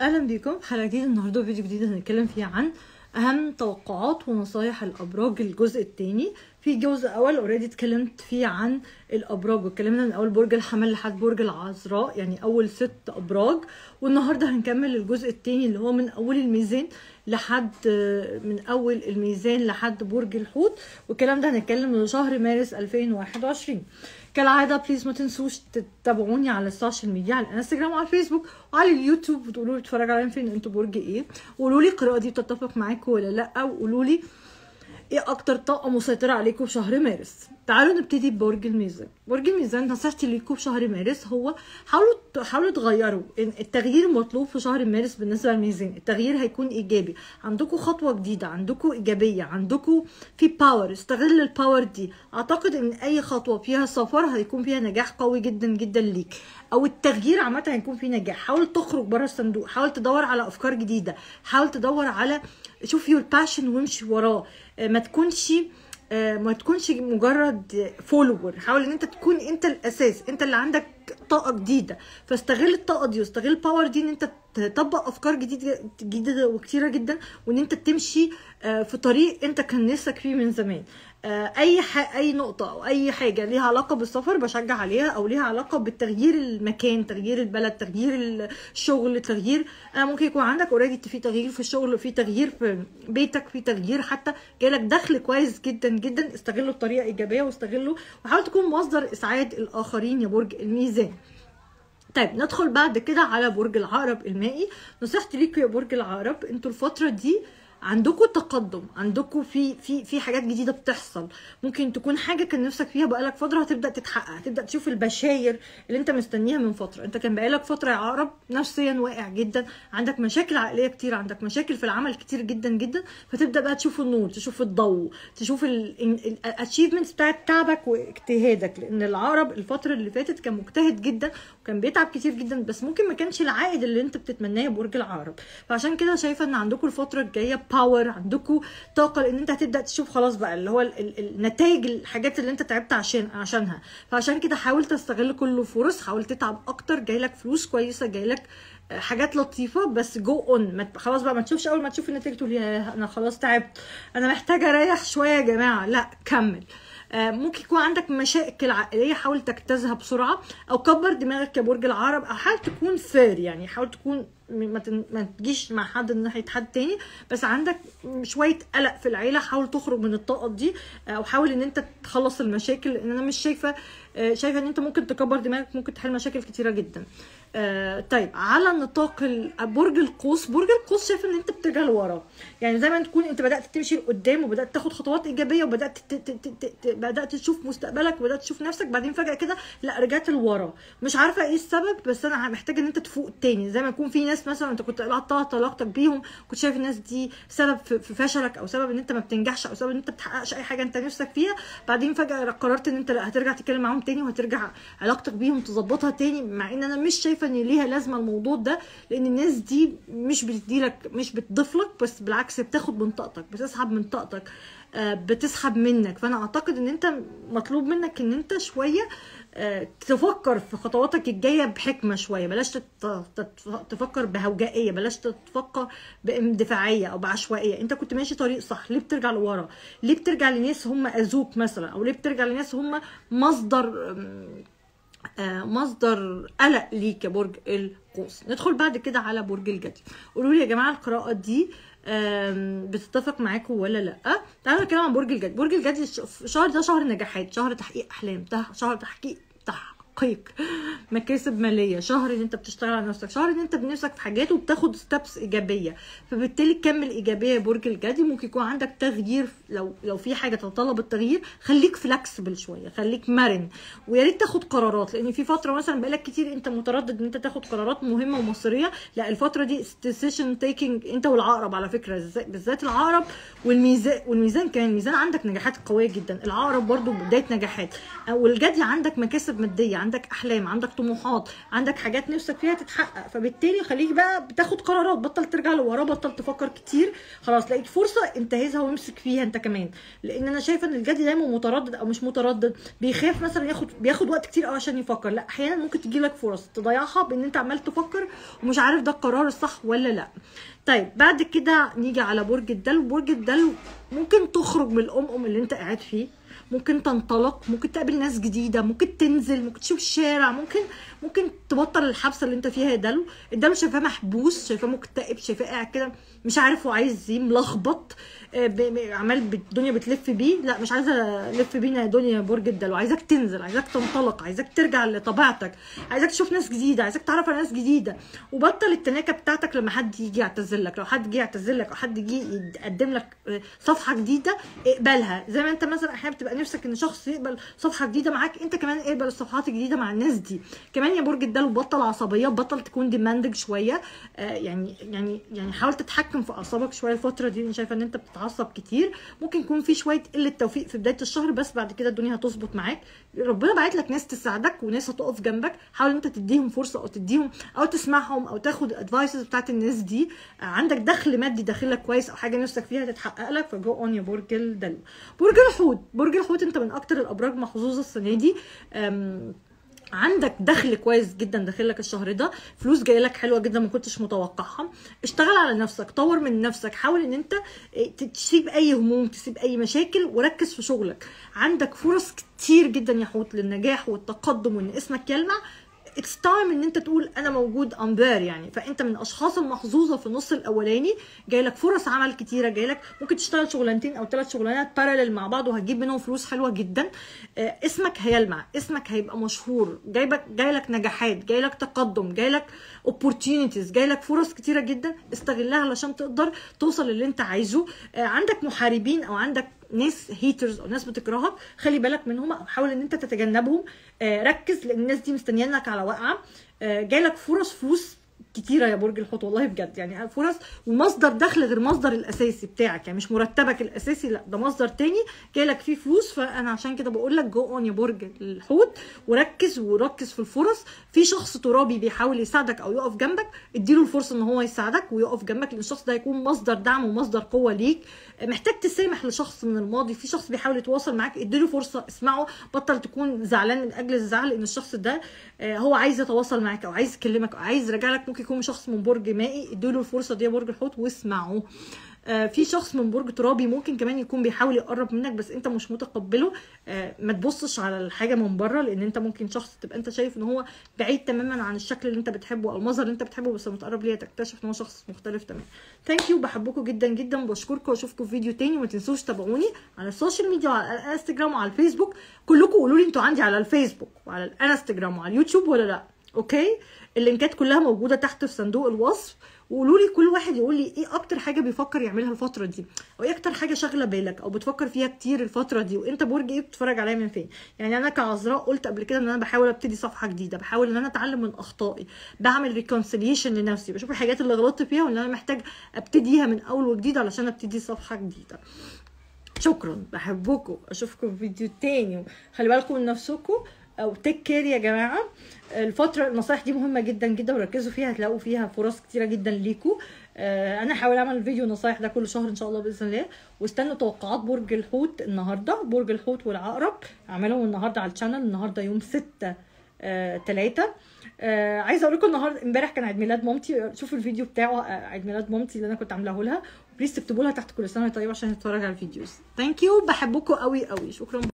اهلا بيكم في حلقه جديده النهارده فيديو جديد هنتكلم فيه عن اهم توقعات ونصايح الابراج الجزء الثاني في جزء اول اوريدي اتكلمت فيه عن الابراج واتكلمنا من اول برج الحمل لحد برج العذراء يعني اول ست ابراج والنهارده هنكمل الجزء الثاني اللي هو من اول الميزان لحد من اول الميزان لحد برج الحوت والكلام ده هنتكلم من شهر مارس 2021 كالعاده بليز ما تنسوش تتابعوني على السوشيال ميديا على الانستجرام وعلى الفيسبوك وعلى اليوتيوب وتقولوا لي بتتفرجوا عليا فين انتوا برج ايه وقولوا لي القراءه دي بتتفق معاكم ولا لا وقولوا لي ايه اكتر طاقه مسيطره عليكم في شهر مارس تعالوا نبتدي ببرج الميزان برج الميزان نصيحتي ليكم في شهر مارس هو حاولوا حاولوا تغيروا التغيير المطلوب في شهر مارس بالنسبه للميزان التغيير هيكون ايجابي عندكم خطوه جديده عندكم ايجابيه عندكم في باور استغل الباور دي اعتقد ان اي خطوه فيها سفر هيكون فيها نجاح قوي جدا جدا ليك او التغيير عامه هيكون فيه نجاح حاول تخرج بره الصندوق حاول تدور على افكار جديده حاول تدور على شوف يور باشن وامشي وراه آه، ما تكونش آه، ما تكونش مجرد فولور حاول ان انت تكون انت الاساس انت اللي عندك طاقه جديده فاستغل الطاقه دي واستغل الباور دي ان انت تطبق افكار جديده جديده وكتيره جدا وان انت تمشي آه، في طريق انت كان نفسك فيه من زمان آه، اي اي نقطه او اي حاجه ليها علاقه بالسفر بشجع عليها او ليها علاقه بتغيير المكان تغيير البلد تغيير الشغل تغيير آه، ممكن يكون عندك اوريدي في تغيير في الشغل في تغيير في بيتك في تغيير حتى جالك دخل كويس جدا جدا استغله بطريقه ايجابيه واستغله وحاول تكون مصدر اسعاد الاخرين يا برج الميزان طيب ندخل بعد كده على برج العقرب المائي نصيحتي ليكم يا برج العقرب انتوا الفتره دي عندكم تقدم عندكم في في في حاجات جديده بتحصل ممكن تكون حاجه كان نفسك فيها بقالك فتره هتبدا تتحقق هتبدا تشوف البشاير اللي انت مستنيها من فتره انت كان بقالك فتره يا عقرب نفسيا واقع جدا عندك مشاكل عقليه كتير عندك مشاكل في العمل كتير جدا جدا فتبدا بقى تشوف النور تشوف الضوء تشوف الاتشيفمنت بتاعت تعبك واجتهادك لان العقرب الفتره اللي فاتت كان مجتهد جدا كان بيتعب كتير جدا بس ممكن ما كانش العائد اللي انت بتتمناه برج العقرب فعشان كده شايفه ان عندكم الفتره الجايه باور عندكم طاقه لان انت هتبدا تشوف خلاص بقى اللي هو النتائج الحاجات اللي انت تعبت عشان عشانها فعشان كده حاول تستغل كل فرص حاول تتعب اكتر جايلك فلوس كويسه جايلك آه، حاجات لطيفه بس جو اون خلاص بقى ما تشوفش اول ما تشوف النتيجه تقول انا خلاص تعبت انا محتاجه اريح شويه يا جماعه لا كمل آه، ممكن يكون عندك مشاكل عائليه حاول تجتازها بسرعه او كبر دماغك يا برج العرب او حاول تكون فير يعني حاول تكون ما تجيش مع حد من ناحيه حد تاني بس عندك شويه قلق في العيله حاول تخرج من الطاقه دي آه، او حاول ان انت تخلص المشاكل لان انا مش شايفه آه، شايفه ان انت ممكن تكبر دماغك ممكن تحل مشاكل كتيره جدا آه طيب على نطاق برج القوس برج القوس شايف ان انت بترجع لورا يعني زي ما تكون انت بدات تمشي لقدام وبدات تاخد خطوات ايجابيه وبدات ت ت ت ت بدات تشوف مستقبلك وبدات تشوف نفسك بعدين فجاه كده لا رجعت لورا مش عارفه ايه السبب بس انا محتاجه ان انت تفوق تاني زي ما يكون في ناس مثلا انت كنت قطعت علاقتك بيهم كنت شايف الناس دي سبب في فشلك او سبب ان انت ما بتنجحش او سبب ان انت ما بتحققش اي حاجه انت نفسك فيها بعدين فجاه قررت ان انت لا هترجع تتكلم معاهم تاني وهترجع علاقتك بيهم تظبطها تاني مع ان انا مش شايفه شايفه ان ليها لازمه الموضوع ده لان الناس دي مش بتديلك مش بتضيف لك بس بالعكس بتاخد من طاقتك بتسحب من طاقتك آه، بتسحب منك فانا اعتقد ان انت مطلوب منك ان انت شويه آه، تفكر في خطواتك الجايه بحكمه شويه بلاش تفكر بهوجائيه بلاش تفكر باندفاعيه او بعشوائيه انت كنت ماشي طريق صح ليه بترجع لورا ليه بترجع لناس هم اذوك مثلا او ليه بترجع لناس هم مصدر آه، مصدر قلق يا كبرج القوس ندخل بعد كده على برج الجدي قولوا لي يا جماعه القراءه دي بتتفق معاكم ولا لا تعالوا نتكلم عن برج الجدي برج الجدي الشهر ده شهر نجاحات شهر تحقيق احلام شهر تحقيق تحقيق مكاسب ماليه شهر ان انت بتشتغل على نفسك شهر ان انت بنفسك في حاجات وبتاخد ستابس ايجابيه فبالتالي تكمل ايجابيه يا برج الجدي ممكن يكون عندك تغيير لو لو في حاجه تتطلب التغيير خليك فلكسبل شويه خليك مرن ويا ريت تاخد قرارات لان في فتره مثلا بقالك كتير انت متردد ان انت تاخد قرارات مهمه ومصيريه لا الفتره دي ديسيشن تيكينج انت والعقرب على فكره بالذات العقرب والميزان والميزان كمان الميزان عندك نجاحات قويه جدا العقرب برده بدايه نجاحات والجدي عندك مكاسب ماديه عندك احلام عندك طموحات عندك حاجات نفسك فيها تتحقق فبالتالي خليك بقى بتاخد قرارات بطل ترجع لورا بطل تفكر كتير خلاص لقيت فرصه انتهزها وامسك فيها انت كمان لان انا شايفه ان الجدي دايما متردد او مش متردد بيخاف مثلا ياخد بياخد وقت كتير قوي عشان يفكر لا احيانا ممكن تجي لك فرص تضيعها بان انت عمال تفكر ومش عارف ده القرار الصح ولا لا طيب بعد كده نيجي على برج الدلو برج الدلو ممكن تخرج من الامم اللي انت قاعد فيه ممكن تنطلق ممكن تقابل ناس جديده ممكن تنزل ممكن تشوف الشارع ممكن ممكن تبطل الحبسه اللي انت فيها يا دلو الدلو شايفاه محبوس شايفاه مكتئب شايفاه قاعد كده مش عارف هو عايز ايه ملخبط آه، عمال الدنيا بتلف بيه لا مش عايزه الف بينا يا دنيا برج الدلو عايزاك تنزل عايزاك تنطلق عايزاك ترجع لطبيعتك عايزاك تشوف ناس جديده عايزاك تعرف على ناس جديده وبطل التناكه بتاعتك لما حد يجي يعتذر لك لو حد جه لك او حد جه يقدم لك آه، صفحه جديده اقبلها زي ما انت مثلا احيانا بتبقى نفسك ان شخص يقبل صفحه جديده معاك انت كمان اقبل الصفحات الجديده مع الناس دي كمان يا برج الدلو بطل عصبيه بطل تكون ديماندنج شويه آه يعني يعني يعني حاول تتحكم في اعصابك شويه الفتره دي انا شايفه ان انت بتتعصب كتير ممكن يكون في شويه قله توفيق في بدايه الشهر بس بعد كده الدنيا هتظبط معاك ربنا باعت لك ناس تساعدك وناس هتقف جنبك حاول انت تديهم فرصه او تديهم او تسمعهم او تاخد ادفايسز بتاعت الناس دي آه عندك دخل مادي داخلك كويس او حاجه نفسك فيها تتحقق لك فجو اون يا برج الدلو برج الحوت برج الحوت اخواتي انت من اكتر الابراج محظوظه السنه دي عندك دخل كويس جدا داخل لك الشهر ده فلوس جايه لك حلوه جدا ما كنتش متوقعها اشتغل على نفسك طور من نفسك حاول ان انت إيه، تسيب اي هموم تسيب اي مشاكل وركز في شغلك عندك فرص كتير جدا يا حوت للنجاح والتقدم وان اسمك يلمع اتس تايم ان انت تقول انا موجود ام ذير يعني فانت من الاشخاص المحظوظه في النص الاولاني جاي لك فرص عمل كتيره جاي لك ممكن تشتغل شغلانتين او ثلاث شغلانات بارلل مع بعض وهتجيب منهم فلوس حلوه جدا آه اسمك هيلمع اسمك هيبقى مشهور جايبك جاي لك نجاحات جاي لك تقدم جاي لك opportunities جاي لك فرص كتيره جدا استغلها علشان تقدر توصل للي انت عايزه آه عندك محاربين او عندك ناس هيترز او ناس بتكرهك خلي بالك منهم او حاول ان انت تتجنبهم آه، ركز لان الناس دي مستنيانك على وقعه آه، جالك فرص فلوس كتيره يا برج الحوت والله بجد يعني فرص ومصدر دخل غير مصدر الاساسي بتاعك يعني مش مرتبك الاساسي لا ده مصدر تاني لك فيه فلوس فانا عشان كده بقول لك جو اون يا برج الحوت وركز وركز في الفرص في شخص ترابي بيحاول يساعدك او يقف جنبك اديله الفرصه ان هو يساعدك ويقف جنبك لان الشخص ده هيكون مصدر دعم ومصدر قوه ليك محتاج تسامح لشخص من الماضي في شخص بيحاول يتواصل معاك اديله فرصه اسمعه بطل تكون زعلان من اجل الزعل ان الشخص ده آه، هو عايز يتواصل معاك او عايز يكلمك او عايز يرجع لك ممكن يكون شخص من برج مائي ادوا له الفرصه دي برج الحوت واسمعوا آه، في شخص من برج ترابي ممكن كمان يكون بيحاول يقرب منك بس انت مش متقبله آه، ما تبصش على الحاجه من بره لان انت ممكن شخص تبقى انت شايف ان هو بعيد تماما عن الشكل اللي انت بتحبه او المظهر اللي انت بتحبه بس لما تقرب ليه تكتشف ان هو شخص مختلف تماما ثانك يو بحبكم جدا جدا بشكركم واشوفكم في فيديو تاني وما تنسوش تتابعوني على السوشيال ميديا وعلى الانستجرام وعلى الفيسبوك كلكم قولوا لي انتوا عندي على الفيسبوك وعلى الانستجرام وعلى اليوتيوب ولا لا اوكي اللينكات كلها موجوده تحت في صندوق الوصف وقولوا لي كل واحد يقول لي ايه اكتر حاجه بيفكر يعملها الفتره دي او ايه اكتر حاجه شاغله بالك او بتفكر فيها كتير الفتره دي وانت برج ايه بتتفرج عليا من فين يعني انا كعذراء قلت قبل كده ان انا بحاول ابتدي صفحه جديده بحاول ان انا اتعلم من اخطائي بعمل ريكونسيليشن لنفسي بشوف الحاجات اللي غلطت فيها وان انا محتاج ابتديها من اول وجديد علشان ابتدي صفحه جديده شكرا بحبكم اشوفكم في فيديو تاني خلي بالكم من نفسكم او تيك كير يا جماعه الفتره النصايح دي مهمه جدا جدا وركزوا فيها هتلاقوا فيها فرص كتيره جدا ليكوا آه، انا هحاول اعمل فيديو نصايح ده كل شهر ان شاء الله باذن الله واستنوا توقعات برج الحوت النهارده برج الحوت والعقرب اعملهم النهارده على الشانل النهارده يوم 6 3 آه،, آه عايزه اقول لكم النهارده امبارح كان عيد ميلاد مامتي شوفوا الفيديو بتاعه آه، عيد ميلاد مامتي اللي انا كنت عاملاه لها بليز تكتبوا لها تحت كل سنه وهي طيبه عشان تتفرج على الفيديوز ثانك يو بحبكم قوي قوي شكرا